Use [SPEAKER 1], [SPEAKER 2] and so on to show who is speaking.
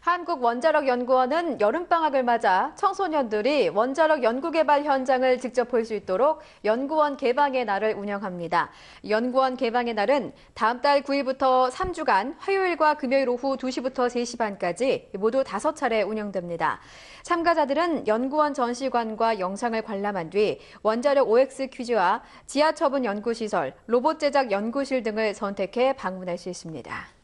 [SPEAKER 1] 한국원자력연구원은 여름방학을 맞아 청소년들이 원자력 연구개발 현장을 직접 볼 수 있도록 연구원 개방의 날을 운영합니다. 연구원 개방의 날은 다음 달 9일부터 3주간 화요일과 금요일 오후 2시부터 3시 반까지 모두 5차례 운영됩니다. 참가자들은 연구원 전시관과 영상을 관람한 뒤 원자력 OX 퀴즈와 지하처분 연구시설, 로봇 제작 연구실 등을 선택해 방문할 수 있습니다.